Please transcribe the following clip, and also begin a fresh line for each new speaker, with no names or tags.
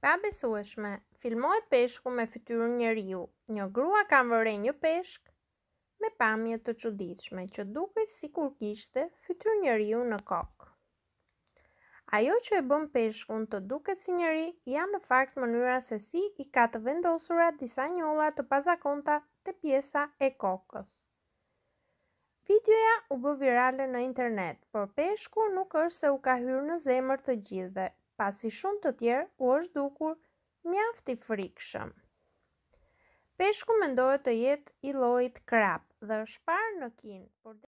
pabesueshme, filmohet peshku me fytyrën njeriu. Një grua kam vërre një peshk me pamje të çuditshme që duket sikur kishte fytyrë njeriu në kokë. Ajo që e bën peshkun të duket si njeri, janë në fakt mënyra se si i ka të vendosura disa njolla të pazakonta të pjesa e kokës. Videoja u bë virale në internet, por peshku nuk është se u ka hyrë në zemër të gjithëve, pasi shumë të tjerë u është dukur mjaft i frikshëm. Peshku mendohet të jetë i llojit krap dhe është parë në Kin, por